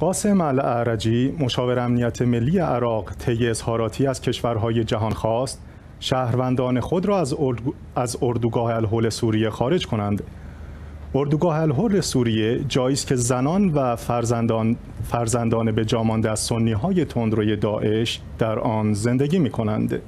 قاسم العرجی مشاور امنیت ملی عراق طی اظهاراتی از کشورهای جهان خواست شهروندان خود را از, اردوگاه الهول سوریه خارج کنند اردوگاه الهول سوریه جایی است که زنان و فرزندان فرزندان به جامانده از سنی های تندروی داعش در آن زندگی می کنند.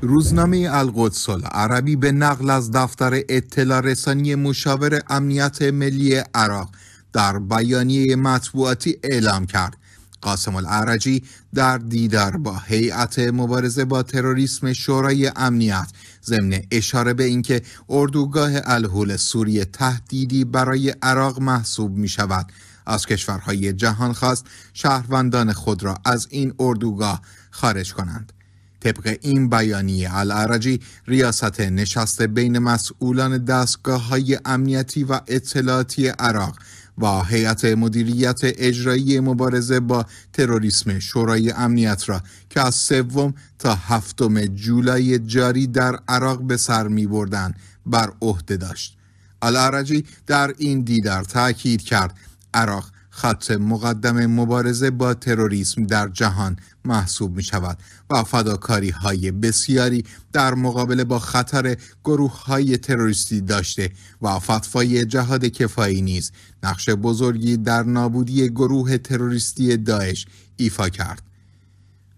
روزنامه القدس عربی به نقل از دفتر اطلاع رسانی مشاور امنیت ملی عراق در بیانیه مطبوعاتی اعلام کرد قاسم العرجی در دیدار با هیئت مبارزه با تروریسم شورای امنیت ضمن اشاره به اینکه اردوگاه الهول سوریه تهدیدی برای عراق محسوب می شود از کشورهای جهان خواست شهروندان خود را از این اردوگاه خارج کنند طبق این بیانیه العرجی ریاست نشست بین مسئولان دستگاه های امنیتی و اطلاعاتی عراق و هیئت مدیریت اجرایی مبارزه با تروریسم شورای امنیت را که از سوم تا هفتم جولای جاری در عراق به سر می بردن بر عهده داشت. العرجی در این دیدار تاکید کرد عراق خط مقدم مبارزه با تروریسم در جهان محسوب می شود و فداکاری های بسیاری در مقابله با خطر گروه های تروریستی داشته و فتفای جهاد کفایی نیز نقش بزرگی در نابودی گروه تروریستی داعش ایفا کرد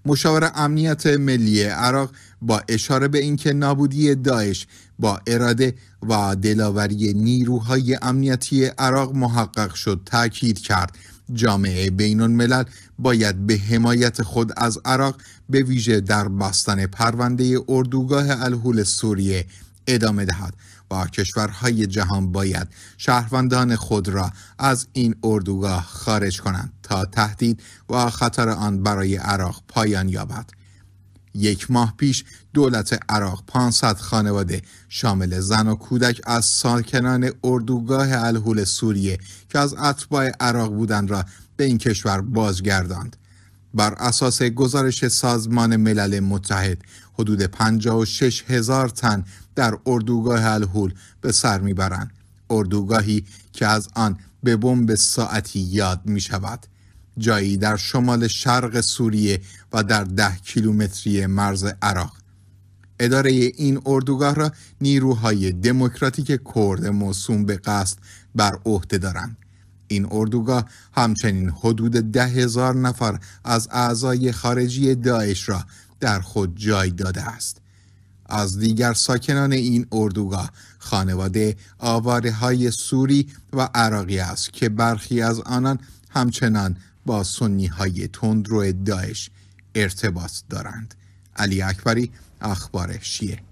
مشاور امنیت ملی عراق با اشاره به اینکه نابودی داعش با اراده و دلاوری نیروهای امنیتی عراق محقق شد تاکید کرد جامعه بین الملل باید به حمایت خود از عراق به ویژه در بستن پرونده اردوگاه الهول سوریه ادامه دهد با کشورهای جهان باید شهروندان خود را از این اردوگاه خارج کنند تا تهدید و خطر آن برای عراق پایان یابد یک ماه پیش دولت عراق 500 خانواده شامل زن و کودک از ساکنان اردوگاه الهول سوریه که از اطباع عراق بودند را به این کشور بازگرداند بر اساس گزارش سازمان ملل متحد حدود 56 هزار تن در اردوگاه الهول به سر میبرند اردوگاهی که از آن به بمب ساعتی یاد می شود جایی در شمال شرق سوریه و در ده کیلومتری مرز عراق اداره این اردوگاه را نیروهای دموکراتیک کرد موسوم به قصد بر عهده دارند این اردوگاه همچنین حدود ده هزار نفر از اعضای خارجی داعش را در خود جای داده است از دیگر ساکنان این اردوگاه خانواده آواره های سوری و عراقی است که برخی از آنان همچنان با سنی های تندرو داعش ارتباط دارند علی اکبری اخبار شیعه